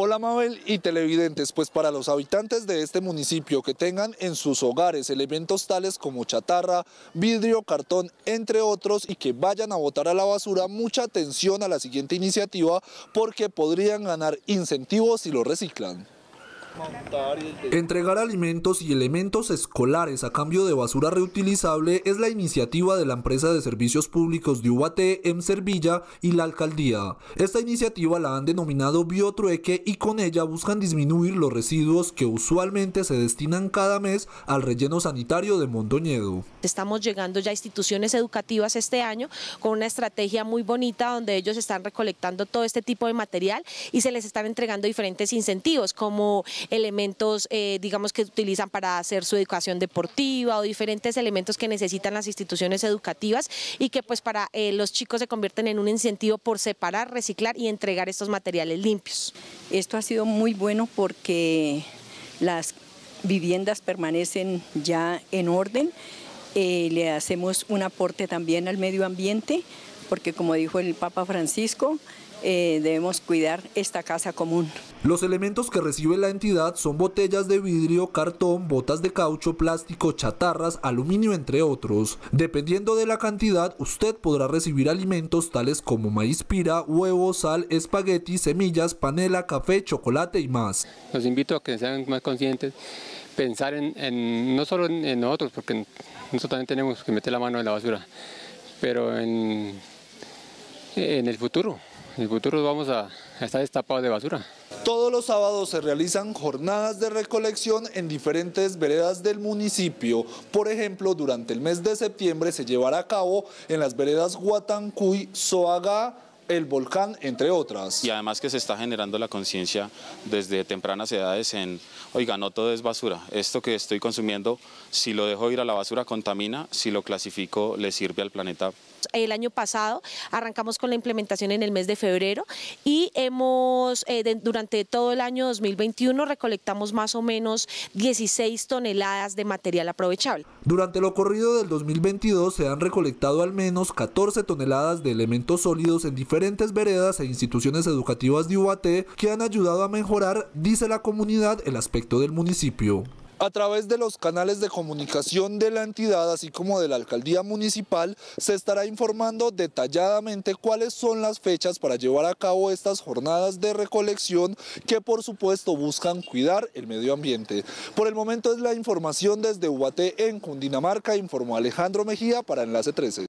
Hola Mabel y televidentes, pues para los habitantes de este municipio que tengan en sus hogares elementos tales como chatarra, vidrio, cartón, entre otros, y que vayan a botar a la basura, mucha atención a la siguiente iniciativa porque podrían ganar incentivos si lo reciclan. Entregar alimentos y elementos escolares a cambio de basura reutilizable es la iniciativa de la empresa de servicios públicos de UAT en Servilla y la alcaldía. Esta iniciativa la han denominado biotrueque y con ella buscan disminuir los residuos que usualmente se destinan cada mes al relleno sanitario de Mondoñedo. Estamos llegando ya a instituciones educativas este año con una estrategia muy bonita donde ellos están recolectando todo este tipo de material y se les están entregando diferentes incentivos como elementos, eh, digamos, que utilizan para hacer su educación deportiva o diferentes elementos que necesitan las instituciones educativas y que pues para eh, los chicos se convierten en un incentivo por separar, reciclar y entregar estos materiales limpios. Esto ha sido muy bueno porque las viviendas permanecen ya en orden, eh, le hacemos un aporte también al medio ambiente, porque como dijo el Papa Francisco, debemos cuidar esta casa común. Los elementos que recibe la entidad son botellas de vidrio, cartón, botas de caucho, plástico, chatarras, aluminio, entre otros. Dependiendo de la cantidad, usted podrá recibir alimentos tales como maíz pira, huevo, sal, espagueti, semillas, panela, café, chocolate y más. Los invito a que sean más conscientes, pensar en, no solo en, nosotros, porque nosotros también tenemos que meter la mano en la basura, pero en, el futuro. En el futuro vamos a estar destapados de basura. Todos los sábados se realizan jornadas de recolección en diferentes veredas del municipio. Por ejemplo, durante el mes de septiembre se llevará a cabo en las veredas Guatancuy, Soaga, el volcán, entre otras. Y además que se está generando la conciencia desde tempranas edades en, oiga, no todo es basura, esto que estoy consumiendo, si lo dejo ir a la basura contamina, si lo clasifico le sirve al planeta el año pasado, arrancamos con la implementación en el mes de febrero y hemos, eh, durante todo el año 2021, recolectamos más o menos 16 toneladas de material aprovechable. Durante lo corrido del 2022 se han recolectado al menos 14 toneladas de elementos sólidos en diferentes diferentes veredas e instituciones educativas de Ubaté que han ayudado a mejorar, dice la comunidad, el aspecto del municipio. A través de los canales de comunicación de la entidad, así como de la alcaldía municipal, se estará informando detalladamente cuáles son las fechas para llevar a cabo estas jornadas de recolección que por supuesto buscan cuidar el medio ambiente. Por el momento es la información desde Ubaté en Cundinamarca, informó Alejandro Mejía para Enlace 13.